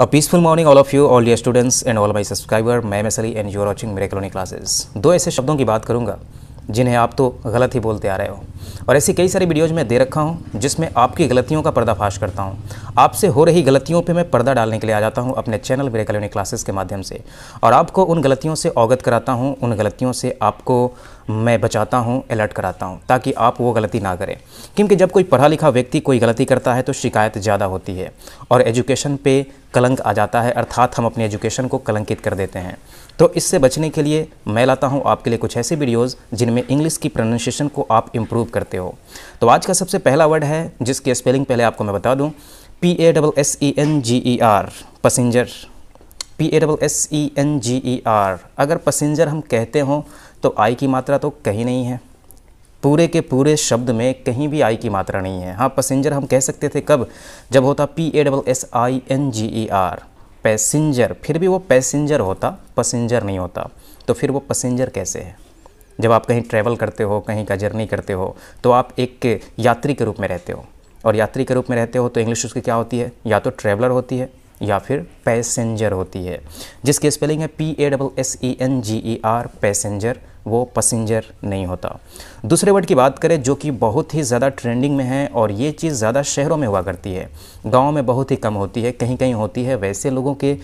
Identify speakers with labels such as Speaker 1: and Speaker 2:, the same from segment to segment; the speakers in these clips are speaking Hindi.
Speaker 1: a peaceful morning all of you all your students and all my subscriber मैं am Ali and you are watching मेरे कलोनी क्लासेस दो ऐसे शब्दों की बात करूँगा जिन्हें आप तो गलत ही बोलते आ रहे हो और ऐसी कई सारी वीडियोज़ मैं दे रखा हूँ जिसमें आपकी गलतियों का पर्दाफाश करता हूँ आपसे हो रही गलतियों पे मैं पर्दा डालने के लिए आ जाता हूँ अपने चैनल मेरे कलोनी क्लासेस के माध्यम से और आपको उन गलतियों से अवगत कराता हूँ उन गलतियों से आपको मैं बचाता हूँ अलर्ट कराता हूँ ताकि आप वो गलती ना करें क्योंकि जब कोई पढ़ा लिखा व्यक्ति कोई गलती करता है तो शिकायत ज़्यादा होती है और एजुकेशन पे कलंक आ जाता है अर्थात हम अपने एजुकेशन को कलंकित कर देते हैं तो इससे बचने के लिए मैं लाता हूँ आपके लिए कुछ ऐसे वीडियोज़ जिनमें इंग्लिश की प्रोनाउंसिएशन को आप इम्प्रूव करते हो तो आज का सबसे पहला वर्ड है जिसकी स्पेलिंग पहले आपको मैं बता दूँ P A double S E N G E R passenger P A double S E N G E R अगर पसेंजर हम कहते हों तो आई की मात्रा तो कहीं नहीं है पूरे के पूरे शब्द में कहीं भी आई की मात्रा नहीं है हाँ पसेंजर हम कह सकते थे कब जब होता P A double S I N G E R passenger फिर भी वो पैसेंजर होता पसेंजर नहीं होता तो फिर वो पसेंजर कैसे है जब आप कहीं ट्रैवल करते हो कहीं का जर्नी करते हो तो आप एक यात्री के रूप में रहते हो और यात्री के रूप में रहते हो तो इंग्लिश उसकी क्या होती है या तो ट्रैवलर होती है या फिर पैसेंजर होती है जिसकी स्पेलिंग है P A double S E N G E R passenger वो पसेंजर नहीं होता दूसरे वर्ड की बात करें जो कि बहुत ही ज़्यादा ट्रेंडिंग में है और ये चीज़ ज़्यादा शहरों में हुआ करती है गाँव में बहुत ही कम होती है कहीं कहीं होती है वैसे लोगों के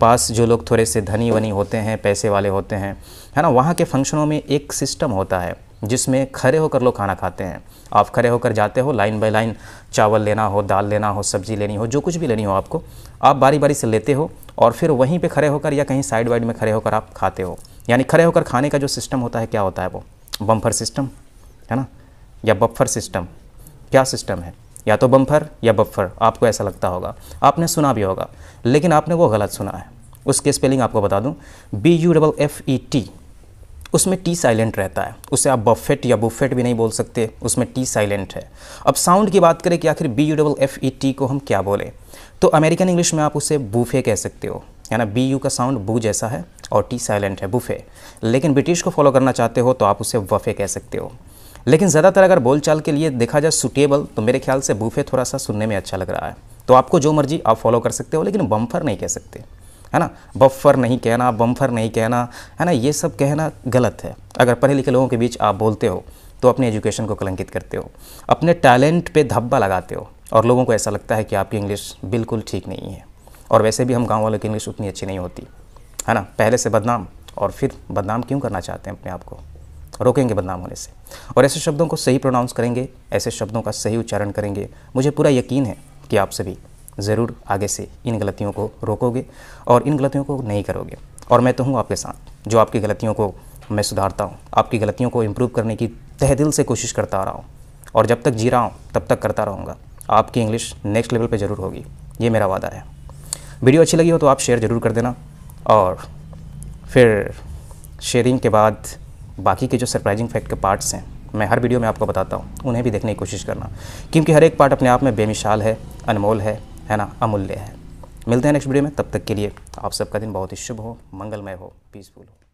Speaker 1: पास जो लोग थोड़े से धनी वनी होते हैं पैसे वाले होते हैं है ना वहाँ के फंक्शनों में एक सिस्टम होता है जिसमें खड़े होकर लोग खाना खाते हैं आप खड़े होकर जाते हो लाइन बाय लाइन चावल लेना हो दाल लेना हो सब्जी लेनी हो जो कुछ भी लेनी हो आपको आप बारी बारी से लेते हो और फिर वहीं पे खड़े होकर या कहीं साइड वाइड में खड़े होकर आप खाते हो यानी खड़े होकर खाने का जो सिस्टम होता है क्या होता है वो बम्फर सिस्टम है ना या बफर सिस्टम क्या सिस्टम है या तो बम्फर या बफर आपको ऐसा लगता होगा आपने सुना भी होगा लेकिन आपने वो गलत सुना है उसके स्पेलिंग आपको बता दूँ B U double F E T उसमें टी साइलेंट रहता है उसे आप बफेट या बुफेट भी नहीं बोल सकते उसमें टी साइलेंट है अब साउंड की बात करें कि आखिर B U double F E T को हम क्या बोलें तो अमेरिकन इंग्लिश में आप उसे बूफे कह सकते हो है ना बी यू का साउंड बू जैसा है और टी साइलेंट है बुफे लेकिन ब्रिटिश को फॉलो करना चाहते हो तो आप उसे वफ़े कह सकते हो लेकिन ज़्यादातर अगर बोलचाल के लिए देखा जाए सुटेबल तो मेरे ख्याल से बूफे थोड़ा सा सुनने में अच्छा लग रहा है तो आपको जो मर्जी आप फॉलो कर सकते हो लेकिन बम्फर नहीं कह सकते है ना बफर नहीं कहना बम्फर नहीं कहना है ना ये सब कहना गलत है अगर पढ़े लिखे लोगों के बीच आप बोलते हो तो अपने एजुकेशन को कलंकित करते हो अपने टैलेंट पे धब्बा लगाते हो और लोगों को ऐसा लगता है कि आपकी इंग्लिश बिल्कुल ठीक नहीं है और वैसे भी हम गाँव वालों की इंग्लिश उतनी अच्छी नहीं होती है ना पहले से बदनाम और फिर बदनाम क्यों करना चाहते हैं अपने आप को रोकेंगे बदनाम होने से और ऐसे शब्दों को सही प्रोनाउंस करेंगे ऐसे शब्दों का सही उच्चारण करेंगे मुझे पूरा यकीन है कि आप सभी ज़रूर आगे से इन गलतियों को रोकोगे और इन गलतियों को नहीं करोगे और मैं तो हूँ आपके साथ जो आपकी गलतियों को मैं सुधारता हूँ आपकी गलतियों को इम्प्रूव करने की तह दिल से कोशिश करता आ रहा हूँ और जब तक जी रहा हूँ तब तक करता रहूँगा आपकी इंग्लिश नेक्स्ट लेवल पर ज़रूर होगी ये मेरा वादा है वीडियो अच्छी लगी हो तो आप शेयर ज़रूर कर देना और फिर शेयरिंग के बाद बाकी के जो सरप्राइजिंग फैक्ट के पार्ट्स हैं मैं हर वीडियो में आपको बताता हूँ उन्हें भी देखने की कोशिश करना क्योंकि हर एक पार्ट अपने आप में बेमिसाल है अनमोल है है ना अमूल्य है मिलते हैं नेक्स्ट वीडियो में तब तक के लिए आप सबका दिन बहुत ही शुभ हो मंगलमय हो पीसफुल हो